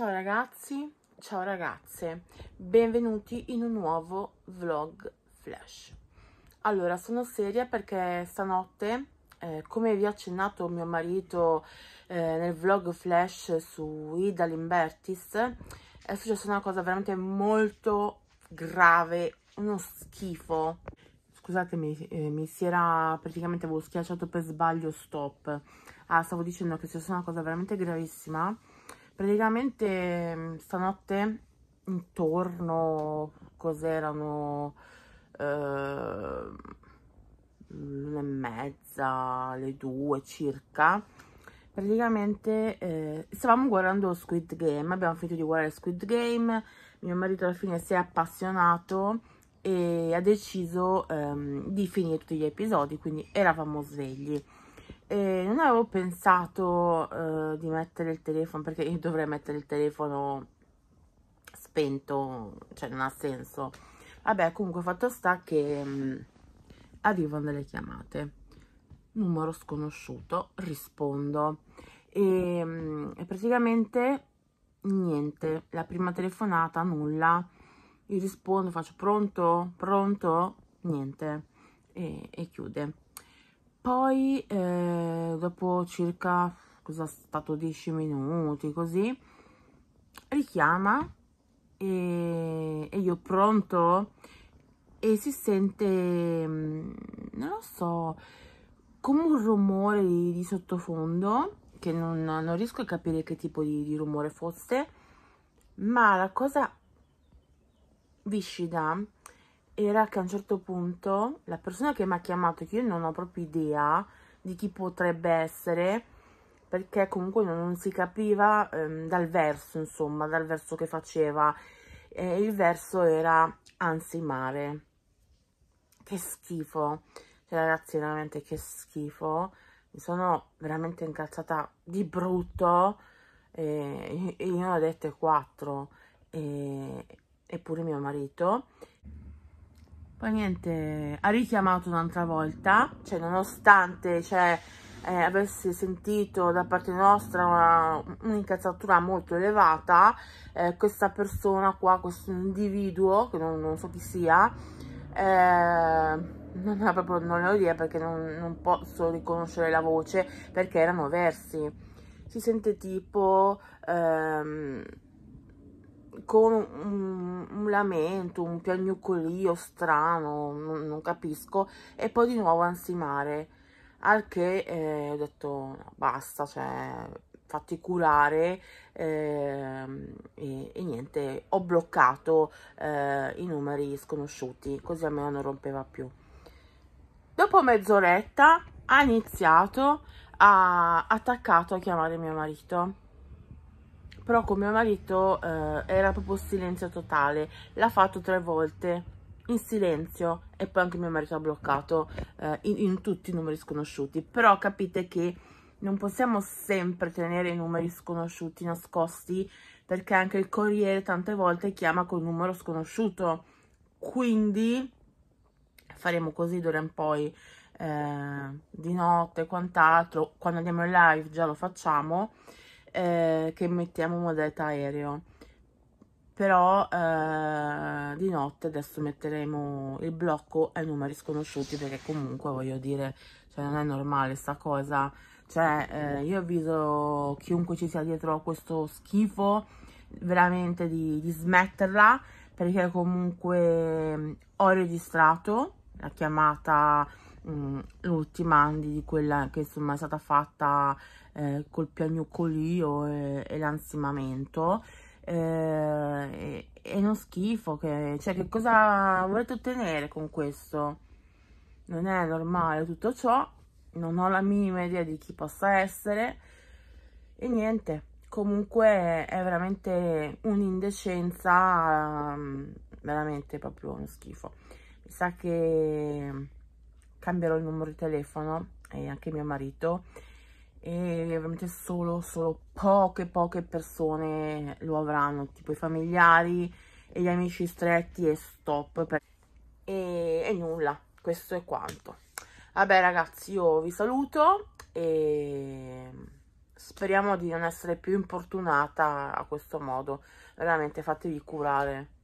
Ciao ragazzi, ciao ragazze, benvenuti in un nuovo vlog flash. Allora, sono seria perché stanotte, eh, come vi ha accennato mio marito eh, nel vlog flash su Ida Limbertis, è successa una cosa veramente molto grave, uno schifo. Scusatemi, eh, mi si era praticamente avevo schiacciato per sbaglio stop. Ah, stavo dicendo che è successa una cosa veramente gravissima praticamente mm, stanotte intorno cos'erano eh, l'una e mezza le due circa praticamente eh, stavamo guardando Squid Game abbiamo finito di guardare Squid Game mio marito alla fine si è appassionato e ha deciso ehm, di finire tutti gli episodi quindi eravamo svegli e non avevo pensato eh, di mettere il telefono perché io dovrei mettere il telefono spento cioè non ha senso vabbè comunque fatto sta che mh, mm, arrivano delle chiamate numero sconosciuto rispondo e, mh, mm, praticamente niente la prima telefonata nulla io rispondo faccio pronto pronto niente e, e chiude poi eh, dopo circa, cosa è stato, 10 minuti così, richiama e, e io pronto e si sente, mm, non lo so, come un rumore di, di sottofondo che non, non, riesco a capire che tipo di, di, rumore fosse, ma la cosa viscida era che a un certo punto la persona che mi ha chiamato, che io non ho proprio idea di chi potrebbe essere, perché comunque non si capiva ehm, dal verso, insomma, dal verso che faceva. E il verso era ansimare. Che schifo. Cioè, ragazzi, veramente che schifo. Mi sono veramente incazzata di brutto. E, e io ne ho dette quattro. E, eppure mio marito poi niente, ha richiamato un'altra volta, cioè nonostante cioè, eh, avesse sentito da parte nostra un'incazzatura molto elevata, eh, questa persona qua, questo individuo, che non, non so chi sia, eh, non, ho proprio, non ho idea perché non, non posso riconoscere la voce, perché erano versi. Si sente tipo... Ehm, con un, un, lamento, un piagnucolio strano, non, non, capisco, e poi di nuovo ansimare, al che eh, ho detto basta, cioè fatti curare eh, e, e, niente, ho bloccato eh, i numeri sconosciuti, così almeno non rompeva più. Dopo mezz'oretta ha iniziato, ha attaccato a chiamare mio marito però con mio marito eh, era proprio silenzio totale, l'ha fatto tre volte in silenzio e poi anche mio marito ha bloccato eh, in, in, tutti i numeri sconosciuti, però capite che non possiamo sempre tenere i numeri sconosciuti nascosti perché anche il corriere tante volte chiama col numero sconosciuto, quindi faremo così d'ora in poi. Eh, di notte e quant'altro, quando andiamo in live già lo facciamo, eh, che mettiamo modalità aereo però eh, di notte adesso metteremo il blocco ai numeri sconosciuti perché comunque voglio dire cioè non è normale sta cosa cioè eh, io avviso chiunque ci sia dietro a questo schifo veramente di, di smetterla perché comunque mm, ho registrato la chiamata mm, l'ultima di quella che insomma è stata fatta eh, col piagnucolio e, e l'ansimamento eh, è uno schifo che, cioè che cosa volete ottenere con questo non è normale tutto ciò non ho la minima idea di chi possa essere e niente comunque è veramente un'indecenza mm, veramente proprio uno schifo mi sa che cambierò il numero di telefono e anche mio marito e ovviamente solo, solo poche poche persone lo avranno tipo i familiari e gli amici stretti e stop per... e, e nulla questo è quanto vabbè ragazzi io vi saluto e speriamo di non essere più importunata a questo modo veramente fatevi curare